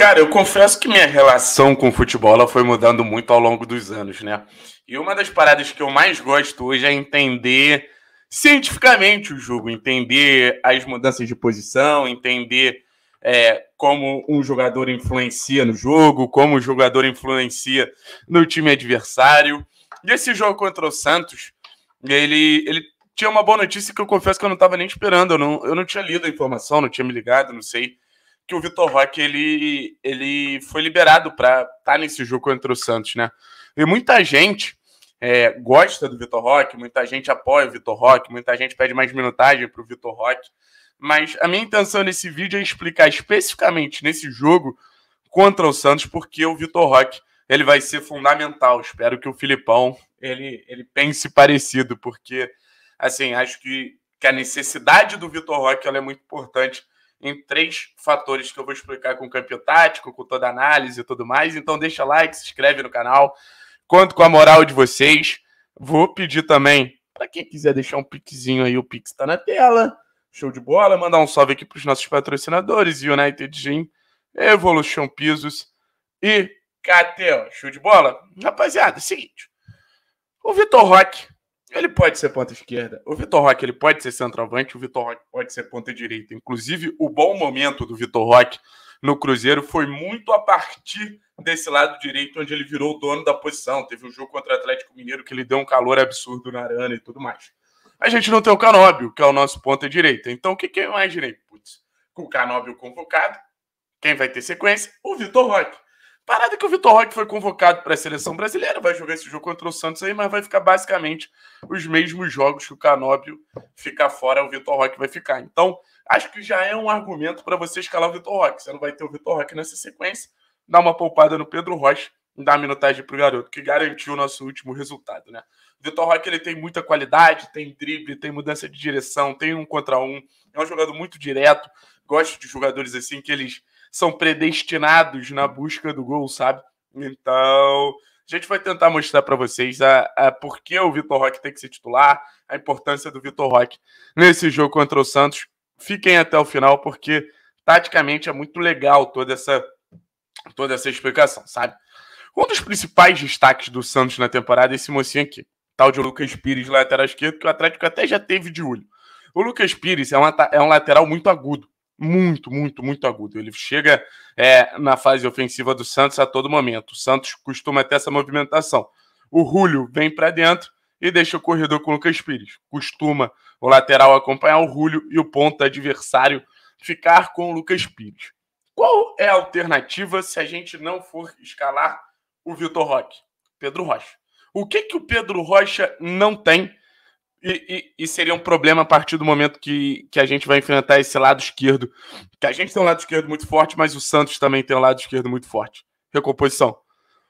Cara, eu confesso que minha relação com o futebol ela foi mudando muito ao longo dos anos, né? E uma das paradas que eu mais gosto hoje é entender cientificamente o jogo, entender as mudanças de posição, entender é, como um jogador influencia no jogo, como o jogador influencia no time adversário. E esse jogo contra o Santos, ele, ele tinha uma boa notícia que eu confesso que eu não estava nem esperando, eu não, eu não tinha lido a informação, não tinha me ligado, não sei que o Vitor Roque ele, ele foi liberado para estar tá nesse jogo contra o Santos, né? E muita gente é, gosta do Vitor Roque, muita gente apoia o Vitor Roque, muita gente pede mais minutagem para o Vitor Roque. Mas a minha intenção nesse vídeo é explicar especificamente nesse jogo contra o Santos, porque o Vitor Roque ele vai ser fundamental. Espero que o Filipão ele, ele pense parecido, porque assim acho que, que a necessidade do Vitor Roque ela é muito importante em três fatores que eu vou explicar com o câmbio tático, com toda a análise e tudo mais. Então deixa like, se inscreve no canal. Conto com a moral de vocês. Vou pedir também, para quem quiser deixar um piquezinho aí, o Pix está na tela. Show de bola. Mandar um salve aqui para os nossos patrocinadores, United Gym, Evolution Pisos e KTO. Show de bola? Rapaziada, é seguinte. O Vitor Roque ele pode ser ponta esquerda. O Vitor Roque ele pode ser centroavante, o Vitor Roque pode ser ponta direita. Inclusive, o bom momento do Vitor Roque no Cruzeiro foi muito a partir desse lado direito, onde ele virou o dono da posição. Teve um jogo contra o Atlético Mineiro que ele deu um calor absurdo na arana e tudo mais. A gente não tem o Canóbio, que é o nosso ponta direita. Então, o que, que eu imaginei? Putz, com o Canóbio convocado, quem vai ter sequência? O Vitor Roque. Parada que o Vitor Roque foi convocado para a seleção brasileira, vai jogar esse jogo contra o Santos aí, mas vai ficar basicamente os mesmos jogos que o Canóbio ficar fora, o Vitor Roque vai ficar. Então, acho que já é um argumento para você escalar o Vitor Roque. Você não vai ter o Vitor Roque nessa sequência, dá uma poupada no Pedro Rocha dar a minutagem para o garoto, que garantiu o nosso último resultado, né? Vitor Roque ele tem muita qualidade, tem drible, tem mudança de direção, tem um contra um, é um jogador muito direto. Gosto de jogadores assim que eles são predestinados na busca do gol, sabe? Então, a gente vai tentar mostrar para vocês a, a por que o Vitor Roque tem que ser titular, a importância do Vitor Roque nesse jogo contra o Santos. Fiquem até o final, porque taticamente é muito legal toda essa, toda essa explicação, sabe? Um dos principais destaques do Santos na temporada é esse mocinho aqui, tal de Lucas Pires, lateral esquerdo, que o Atlético até já teve de olho. O Lucas Pires é, uma, é um lateral muito agudo, muito, muito, muito agudo. Ele chega é, na fase ofensiva do Santos a todo momento. O Santos costuma ter essa movimentação. O Julio vem para dentro e deixa o corredor com o Lucas Pires. Costuma o lateral acompanhar o Julio e o ponto adversário ficar com o Lucas Pires. Qual é a alternativa se a gente não for escalar o Vitor Roque? Pedro Rocha. O que, que o Pedro Rocha não tem e, e, e, seria um problema a partir do momento que, que a gente vai enfrentar esse lado esquerdo. Que a gente tem um lado esquerdo muito forte, mas o Santos também tem um lado esquerdo muito forte. Recomposição.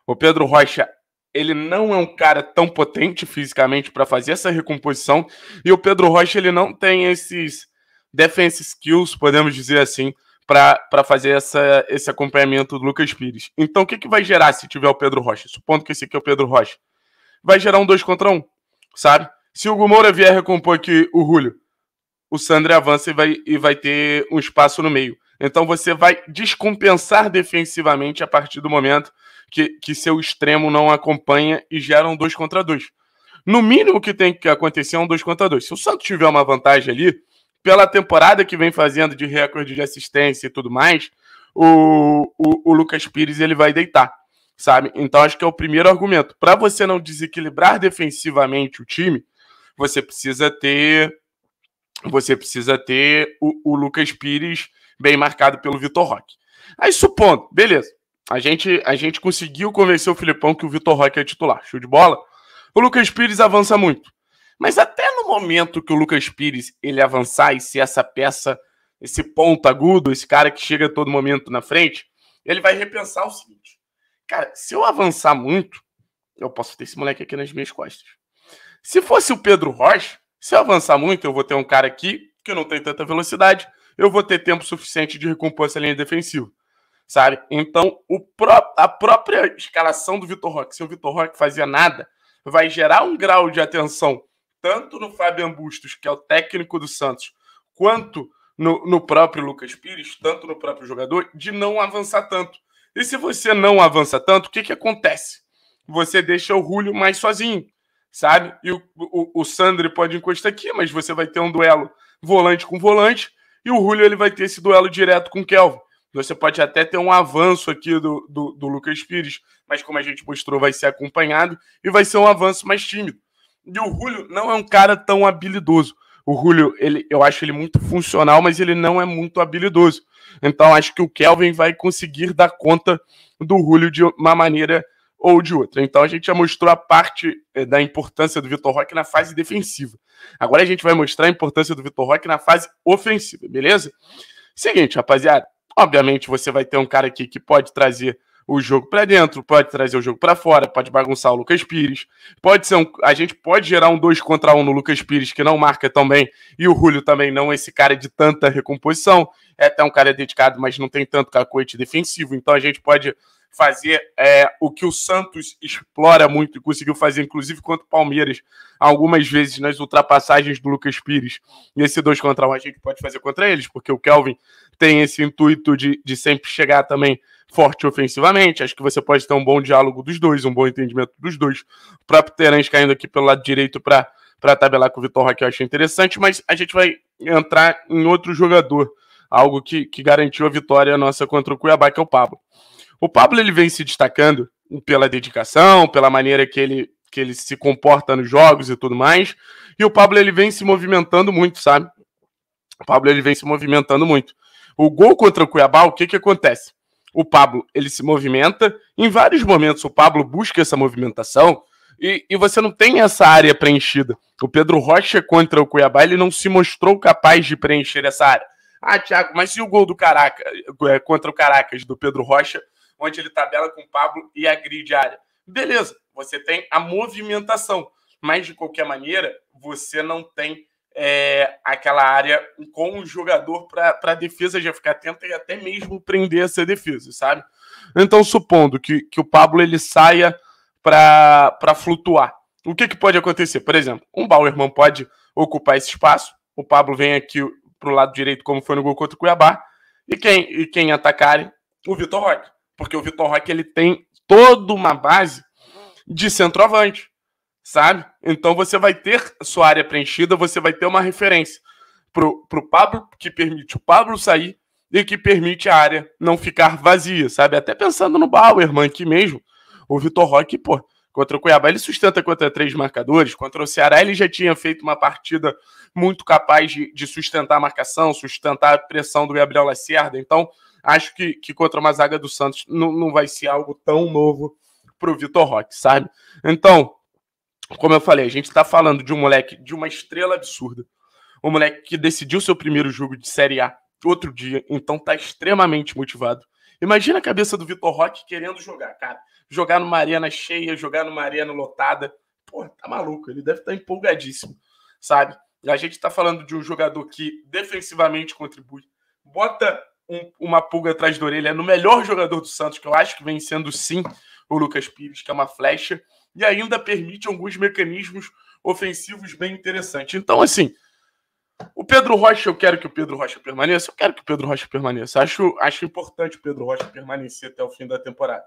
O Pedro Rocha, ele não é um cara tão potente fisicamente para fazer essa recomposição. E o Pedro Rocha, ele não tem esses defense skills, podemos dizer assim, para fazer essa, esse acompanhamento do Lucas Pires. Então, o que, que vai gerar se tiver o Pedro Rocha? Supondo que esse aqui é o Pedro Rocha. Vai gerar um 2 contra 1, um, sabe? Se o Gomorra vier recompor aqui o Julio, o Sandro avança e vai, e vai ter um espaço no meio. Então você vai descompensar defensivamente a partir do momento que, que seu extremo não acompanha e geram um dois contra dois. No mínimo que tem que acontecer é um dois contra dois. Se o Santos tiver uma vantagem ali, pela temporada que vem fazendo de recorde de assistência e tudo mais, o, o, o Lucas Pires ele vai deitar, sabe? Então acho que é o primeiro argumento. Para você não desequilibrar defensivamente o time, você precisa ter você precisa ter o, o Lucas Pires bem marcado pelo Vitor Roque. Aí supondo, beleza. A gente, a gente conseguiu convencer o Filipão que o Vitor Roque é titular. Show de bola. O Lucas Pires avança muito. Mas até no momento que o Lucas Pires ele avançar e ser essa peça, esse ponto agudo, esse cara que chega a todo momento na frente, ele vai repensar o seguinte: cara, se eu avançar muito, eu posso ter esse moleque aqui nas minhas costas. Se fosse o Pedro Rocha, se eu avançar muito, eu vou ter um cara aqui que não tem tanta velocidade, eu vou ter tempo suficiente de recompor essa linha defensiva, sabe? Então, pró a própria escalação do Vitor Roque, se o Vitor Roque fazia nada, vai gerar um grau de atenção tanto no Fabio Bustos, que é o técnico do Santos, quanto no, no próprio Lucas Pires, tanto no próprio jogador, de não avançar tanto. E se você não avança tanto, o que, que acontece? Você deixa o Julio mais sozinho sabe? E o, o, o Sandri pode encostar aqui, mas você vai ter um duelo volante com volante, e o Julio ele vai ter esse duelo direto com o Kelvin. Você pode até ter um avanço aqui do, do, do Lucas Pires, mas como a gente mostrou, vai ser acompanhado e vai ser um avanço mais tímido. E o Julio não é um cara tão habilidoso. O Julio, ele, eu acho ele muito funcional, mas ele não é muito habilidoso. Então, acho que o Kelvin vai conseguir dar conta do Julio de uma maneira ou de outra. Então a gente já mostrou a parte eh, da importância do Vitor Roque na fase defensiva. Agora a gente vai mostrar a importância do Vitor Roque na fase ofensiva, beleza? Seguinte, rapaziada. Obviamente você vai ter um cara aqui que pode trazer o jogo para dentro, pode trazer o jogo para fora, pode bagunçar o Lucas Pires. Pode ser um, a gente pode gerar um 2 contra 1 um no Lucas Pires que não marca tão bem e o Julio também não esse cara de tanta recomposição. É até um cara dedicado, mas não tem tanto cacoete defensivo, então a gente pode fazer é, o que o Santos explora muito e conseguiu fazer, inclusive contra o Palmeiras, algumas vezes nas ultrapassagens do Lucas Pires. E esse 2 contra 1 um a gente pode fazer contra eles, porque o Kelvin tem esse intuito de, de sempre chegar também forte ofensivamente. Acho que você pode ter um bom diálogo dos dois, um bom entendimento dos dois. O próprio Terence caindo aqui pelo lado direito para tabelar com o Vitor Roque, eu achei interessante, mas a gente vai entrar em outro jogador, algo que, que garantiu a vitória nossa contra o Cuiabá, que é o Pablo. O Pablo ele vem se destacando pela dedicação, pela maneira que ele, que ele se comporta nos jogos e tudo mais. E o Pablo ele vem se movimentando muito, sabe? O Pablo ele vem se movimentando muito. O gol contra o Cuiabá, o que, que acontece? O Pablo ele se movimenta, em vários momentos o Pablo busca essa movimentação e, e você não tem essa área preenchida. O Pedro Rocha contra o Cuiabá ele não se mostrou capaz de preencher essa área. Ah, Thiago, mas e o gol do Caraca é, contra o Caracas do Pedro Rocha, onde ele tabela com o Pablo e a área? Beleza, você tem a movimentação, mas de qualquer maneira você não tem é, aquela área com o jogador para a defesa já ficar atenta e até mesmo prender essa defesa, sabe? Então, supondo que, que o Pablo ele saia para flutuar, o que, que pode acontecer? Por exemplo, um Bauerman pode ocupar esse espaço, o Pablo vem aqui para o lado direito, como foi no gol contra o Cuiabá, e quem, e quem atacar? O Vitor Roque. Porque o Vitor Roque ele tem toda uma base de centroavante sabe? Então você vai ter sua área preenchida, você vai ter uma referência pro, pro Pablo, que permite o Pablo sair e que permite a área não ficar vazia, sabe? Até pensando no Bauer mano aqui mesmo, o Vitor Roque, pô, contra o Cuiabá, ele sustenta contra três marcadores, contra o Ceará ele já tinha feito uma partida muito capaz de, de sustentar a marcação, sustentar a pressão do Gabriel Lacerda, então acho que, que contra uma zaga do Santos não, não vai ser algo tão novo para o Vitor Roque, sabe? Então, Tipo, como eu falei, a gente está falando de um moleque de uma estrela absurda. Um moleque que decidiu seu primeiro jogo de Série A outro dia, então tá extremamente motivado. Imagina a cabeça do Vitor Roque querendo jogar, cara. Jogar numa arena cheia, jogar numa arena lotada. Pô, tá maluco, ele deve estar tá empolgadíssimo, sabe? A gente está falando de um jogador que defensivamente contribui, bota um, uma pulga atrás da orelha, é no melhor jogador do Santos, que eu acho que vem sendo sim o Lucas Pires, que é uma flecha, e ainda permite alguns mecanismos ofensivos bem interessantes. Então, assim, o Pedro Rocha, eu quero que o Pedro Rocha permaneça, eu quero que o Pedro Rocha permaneça. Acho, acho importante o Pedro Rocha permanecer até o fim da temporada.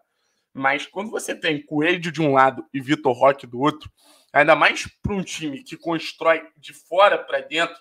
Mas quando você tem Coelho de um lado e Vitor Roque do outro, ainda mais para um time que constrói de fora para dentro,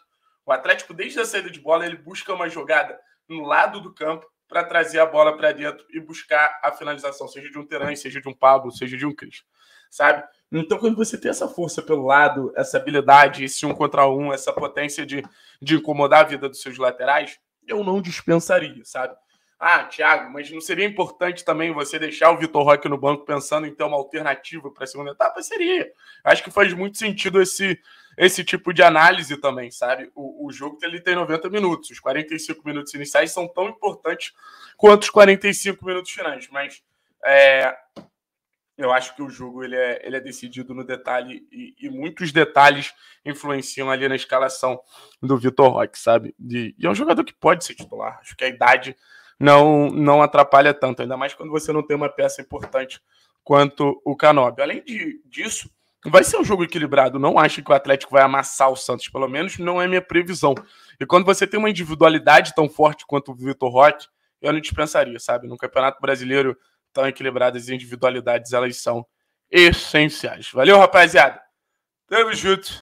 o Atlético, desde a saída de bola, ele busca uma jogada no lado do campo para trazer a bola para dentro e buscar a finalização, seja de um Teran, seja de um Pablo, seja de um Cris, sabe? Então, quando você tem essa força pelo lado, essa habilidade, esse um contra um, essa potência de, de incomodar a vida dos seus laterais, eu não dispensaria, sabe? Ah, Thiago, mas não seria importante também você deixar o Vitor Roque no banco pensando em ter uma alternativa para a segunda etapa? Seria. Acho que faz muito sentido esse, esse tipo de análise também, sabe? O, o jogo ele tem 90 minutos. Os 45 minutos iniciais são tão importantes quanto os 45 minutos finais. Mas é, eu acho que o jogo ele é, ele é decidido no detalhe e, e muitos detalhes influenciam ali na escalação do Vitor Roque, sabe? De e é um jogador que pode ser titular. Acho que a idade não, não atrapalha tanto, ainda mais quando você não tem uma peça importante quanto o Canobi. Além de, disso, vai ser um jogo equilibrado. Não acho que o Atlético vai amassar o Santos, pelo menos não é minha previsão. E quando você tem uma individualidade tão forte quanto o Vitor Roque, eu não dispensaria, sabe? No Campeonato Brasileiro, tão equilibradas individualidades, elas são essenciais. Valeu, rapaziada. Tamo junto.